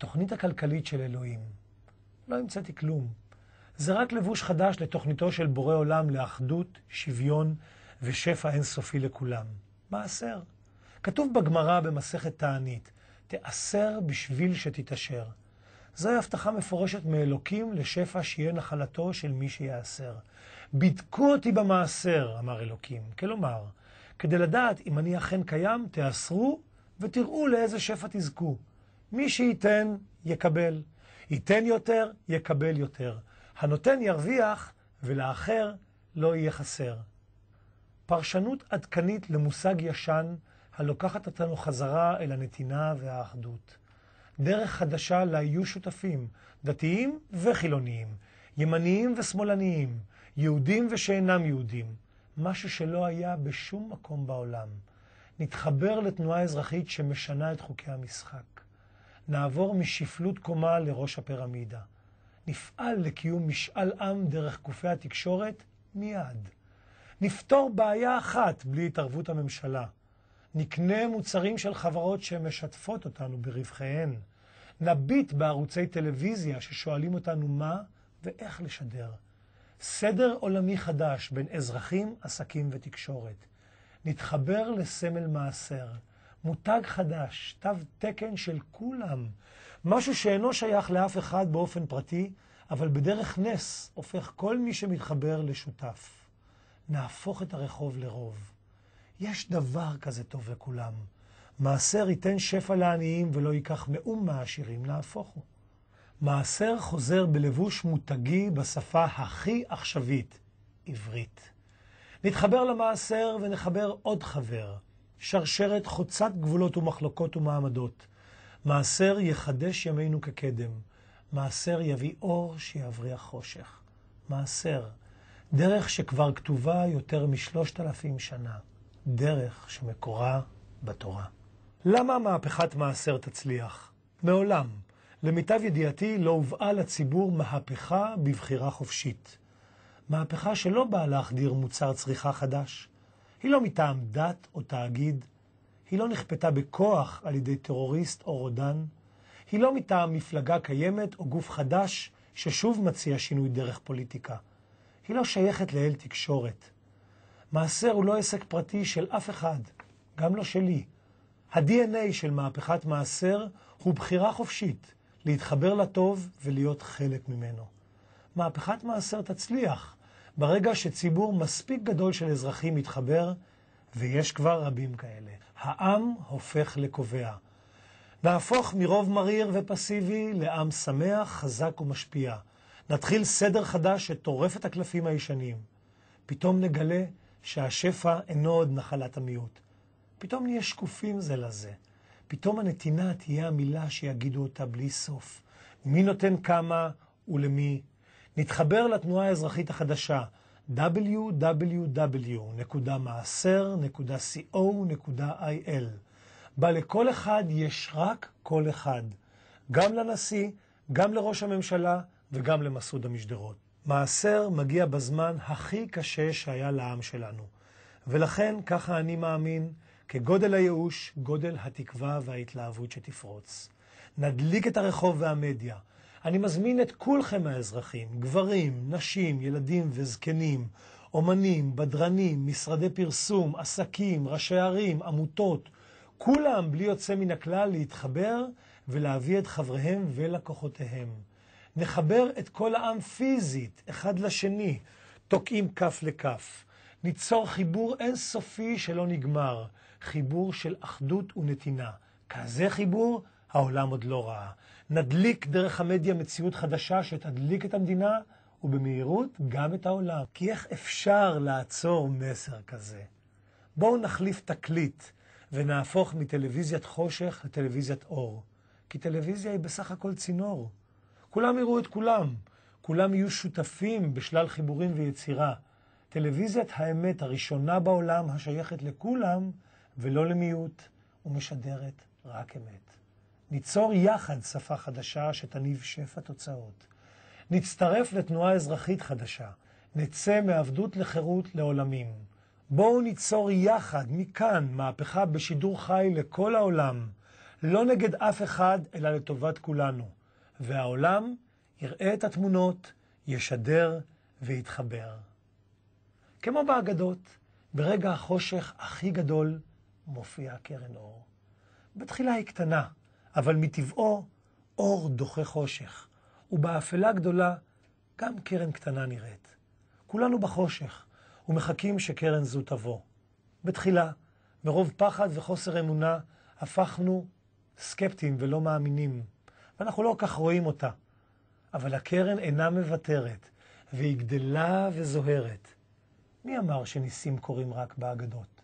התוכנית הכלכלית של אלוהים. לא המצאתי כלום. זה רק לבוש חדש לתוכניתו של בורא עולם לאחדות, שוויון ושפע אינסופי לכולם. מעשר. כתוב בגמרא במסכת תענית, תעשר בשביל שתתעשר. זוהי הבטחה מפורשת מאלוקים לשפע שיהיה נחלתו של מי שיעשר. בדקו אותי במעשר, אמר אלוקים. כלומר, כדי לדעת אם אני אכן קיים, תעשרו ותראו לאיזה שפע תזכו. מי שייתן, יקבל. ייתן יותר, יקבל יותר. הנותן ירוויח, ולאחר לא יהיה חסר. פרשנות עדכנית למושג ישן, הלוקחת אותנו חזרה אל הנתינה והאחדות. דרך חדשה לה יהיו שותפים, דתיים וחילוניים, ימניים ושמאלניים, יהודים ושאינם יהודים, משהו שלא היה בשום מקום בעולם. נתחבר לתנועה אזרחית שמשנה את חוקי המשחק. נעבור משפלות קומה לראש הפירמידה. נפעל לקיום משאל עם דרך גופי התקשורת מיד. נפתור בעיה אחת בלי התערבות הממשלה. נקנה מוצרים של חברות שמשתפות אותנו ברווחיהן. נביט בערוצי טלוויזיה ששואלים אותנו מה ואיך לשדר. סדר עולמי חדש בין אזרחים, עסקים ותקשורת. נתחבר לסמל מעשר. מותג חדש, תו תקן של כולם. משהו שאינו שייך לאף אחד באופן פרטי, אבל בדרך נס הופך כל מי שמתחבר לשותף. נהפוך את הרחוב לרוב. יש דבר כזה טוב לכולם. מעשר ייתן שפע לעניים ולא ייקח מאום מהעשירים, נהפוך הוא. מעשר חוזר בלבוש מותגי בשפה הכי עכשווית, עברית. נתחבר למעשר ונחבר עוד חבר. שרשרת חוצת גבולות ומחלוקות ומעמדות. מעשר יחדש ימינו כקדם, מעשר יביא אור שיבריח חושך. מעשר, דרך שכבר כתובה יותר משלושת אלפים שנה, דרך שמקורה בתורה. למה מהפכת מעשר תצליח? מעולם, למיטב ידיעתי, לא הובאה לציבור מהפכה בבחירה חופשית. מהפכה שלא באה להחדיר מוצר צריכה חדש, היא לא מטעם דת או תאגיד, היא לא נכפתה בכוח על ידי טרוריסט או רודן, היא לא מטעם מפלגה קיימת או גוף חדש ששוב מציע שינוי דרך פוליטיקה. היא לא שייכת לאל תקשורת. מעשר הוא לא עסק פרטי של אף אחד, גם לא שלי. ה-DNA של מהפכת מעשר הוא בחירה חופשית להתחבר לטוב ולהיות חלק ממנו. מהפכת מעשר תצליח, ברגע שציבור מספיק גדול של אזרחים מתחבר, ויש כבר רבים כאלה, העם הופך לקובע. נהפוך מרוב מריר ופסיבי לעם שמח, חזק ומשפיע. נתחיל סדר חדש שטורף את הקלפים הישנים. פתאום נגלה שהשפע אינו עוד נחלת המיעוט. פתאום נהיה שקופים זה לזה. פתאום הנתינה תהיה המילה שיגידו אותה בלי סוף. מי נותן כמה ולמי להתחבר לתנועה האזרחית החדשה www.maser.co.il בה לכל אחד יש רק קול אחד, גם לנשיא, גם לראש הממשלה וגם למסעוד המשדרות. מעשר מגיע בזמן הכי קשה שהיה לעם שלנו. ולכן, ככה אני מאמין, כגודל הייאוש, גודל התקווה וההתלהבות שתפרוץ. נדליק את הרחוב והמדיה. אני מזמין את כולכם האזרחים, גברים, נשים, ילדים וזקנים, אומנים, בדרנים, משרדי פרסום, עסקים, ראשי ערים, עמותות, כולם בלי יוצא מן הכלל להתחבר ולהביא את חבריהם ולקוחותיהם. נחבר את כל העם פיזית, אחד לשני, תוקעים כף לכף. ניצור חיבור אינסופי שלא נגמר, חיבור של אחדות ונתינה. כזה חיבור העולם עוד לא ראה. נדליק דרך המדיה מציאות חדשה שתדליק את המדינה ובמהירות גם את העולם. כי איך אפשר לעצור מסר כזה? בואו נחליף תקליט ונהפוך מטלוויזיית חושך לטלוויזיית אור. כי טלוויזיה היא בסך הכל צינור. כולם יראו את כולם, כולם יהיו שותפים בשלל חיבורים ויצירה. טלוויזיית האמת הראשונה בעולם השייכת לכולם ולא למיעוט, ומשדרת רק אמת. ניצור יחד שפה חדשה שתניב שפע תוצאות. נצטרף לתנועה אזרחית חדשה. נצא מעבדות לחירות לעולמים. בואו ניצור יחד, מכאן, מהפכה בשידור חי לכל העולם. לא נגד אף אחד, אלא לטובת כולנו. והעולם יראה את התמונות, ישדר ויתחבר. כמו באגדות, ברגע החושך הכי גדול מופיעה קרן אור. בתחילה היא קטנה, אבל מטבעו אור דוחה חושך, ובאפלה גדולה גם קרן קטנה נראית. כולנו בחושך, ומחכים שקרן זו תבוא. בתחילה, מרוב פחד וחוסר אמונה, הפכנו סקפטיים ולא מאמינים, ואנחנו לא כך רואים אותה. אבל הקרן אינה מוותרת, והיא גדלה וזוהרת. מי אמר שניסים קורים רק באגדות?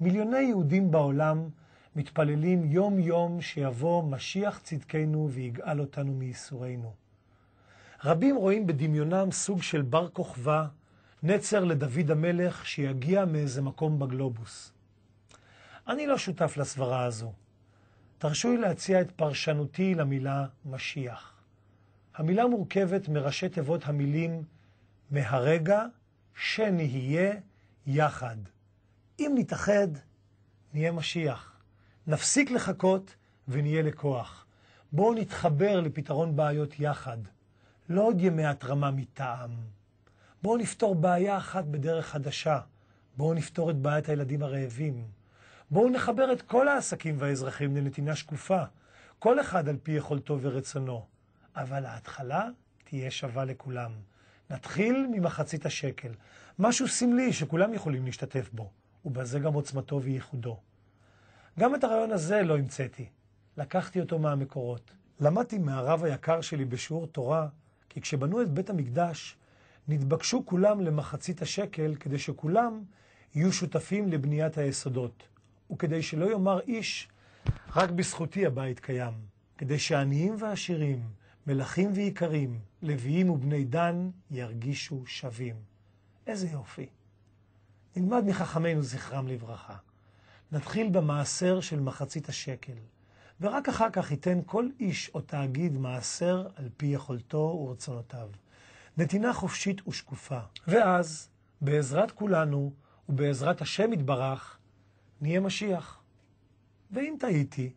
מיליוני יהודים בעולם מתפללים יום-יום שיבוא משיח צדקנו ויגאל אותנו מייסורינו. רבים רואים בדמיונם סוג של בר כוכבא, נצר לדוד המלך שיגיע מאיזה מקום בגלובוס. אני לא שותף לסברה הזו. תרשו לי להציע את פרשנותי למילה משיח. המילה מורכבת מראשי תיבות המילים מהרגע שנהיה יחד. אם נתאחד, נהיה משיח. נפסיק לחכות ונהיה לכוח. בואו נתחבר לפתרון בעיות יחד. לא עוד ימי התרמה מטעם. בואו נפתור בעיה אחת בדרך חדשה. בואו נפתור את בעיית הילדים הרעבים. בואו נחבר את כל העסקים והאזרחים לנתינה שקופה, כל אחד על פי יכולתו ורצונו. אבל ההתחלה תהיה שווה לכולם. נתחיל ממחצית השקל, משהו סמלי שכולם יכולים להשתתף בו, ובזה גם עוצמתו וייחודו. גם את הרעיון הזה לא המצאתי, לקחתי אותו מהמקורות. למדתי מהרב היקר שלי בשיעור תורה, כי כשבנו את בית המקדש, נתבקשו כולם למחצית השקל כדי שכולם יהיו שותפים לבניית היסודות, וכדי שלא יאמר איש, רק בזכותי הבית קיים, כדי שעניים ועשירים, מלכים ואיכרים, לוויים ובני דן, ירגישו שווים. איזה יופי. נלמד מחכמינו זכרם לברכה. נתחיל במעשר של מחצית השקל, ורק אחר כך ייתן כל איש או תאגיד מעשר על פי יכולתו ורצונותיו. נתינה חופשית ושקופה. ואז, בעזרת כולנו ובעזרת השם יתברך, נהיה משיח. ואם טעיתי,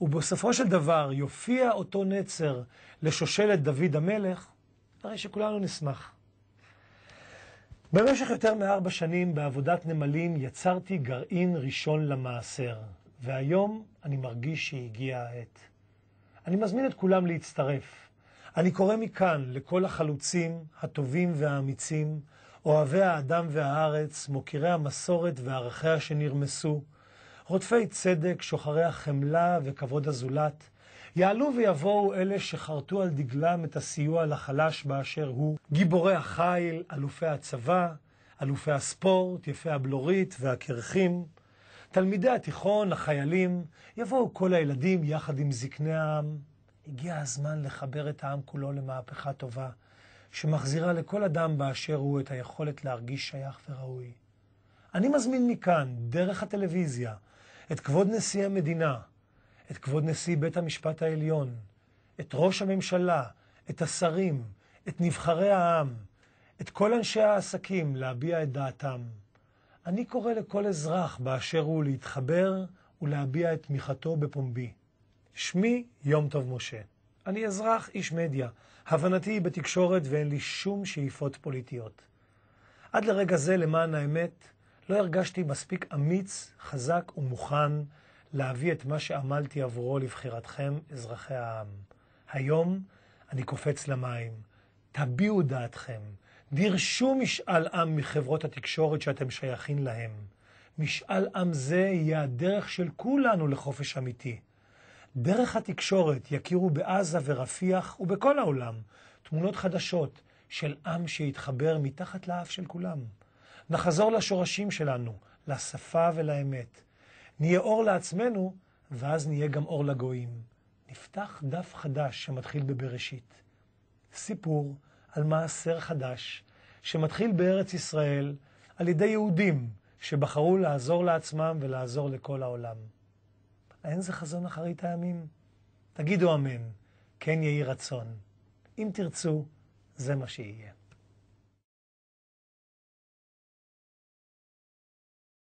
ובסופו של דבר יופיע אותו נצר לשושלת דוד המלך, הרי שכולנו נשמח. במשך יותר מארבע שנים בעבודת נמלים יצרתי גרעין ראשון למעשר, והיום אני מרגיש שהגיעה העת. אני מזמין את כולם להצטרף. אני קורא מכאן לכל החלוצים, הטובים והאמיצים, אוהבי האדם והארץ, מוקירי המסורת וערכיה שנרמסו, רודפי צדק, שוחרי החמלה וכבוד הזולת, יעלו ויבואו אלה שחרטו על דגלם את הסיוע לחלש באשר הוא, גיבורי החיל, אלופי הצבא, אלופי הספורט, יפי הבלורית והקרחים. תלמידי התיכון, החיילים, יבואו כל הילדים יחד עם זקני העם. הגיע הזמן לחבר את העם כולו למהפכה טובה, שמחזירה לכל אדם באשר הוא את היכולת להרגיש שייך וראוי. אני מזמין מכאן, דרך הטלוויזיה, את כבוד נשיא המדינה, את כבוד נשיא בית המשפט העליון, את ראש הממשלה, את השרים, את נבחרי העם, את כל אנשי העסקים להביע את דעתם. אני קורא לכל אזרח באשר הוא להתחבר ולהביע את תמיכתו בפומבי. שמי יום טוב משה. אני אזרח איש מדיה, הבנתי היא בתקשורת ואין לי שום שאיפות פוליטיות. עד לרגע זה, למען האמת, לא הרגשתי מספיק אמיץ, חזק ומוכן להביא את מה שעמלתי עבורו לבחירתכם, אזרחי העם. היום אני קופץ למים. תביעו דעתכם. דרשו משאל עם מחברות התקשורת שאתם שייכים להם. משאל עם זה יהיה הדרך של כולנו לחופש אמיתי. דרך התקשורת יכירו בעזה ורפיח ובכל העולם תמונות חדשות של עם שיתחבר מתחת לאף של כולם. נחזור לשורשים שלנו, לשפה ולאמת. נהיה אור לעצמנו, ואז נהיה גם אור לגויים. נפתח דף חדש שמתחיל בבראשית. סיפור על מעשר חדש שמתחיל בארץ ישראל על ידי יהודים שבחרו לעזור לעצמם ולעזור לכל העולם. האין זה חזון אחרית הימים? תגידו אמן, כן יהי רצון. אם תרצו, זה מה שיהיה.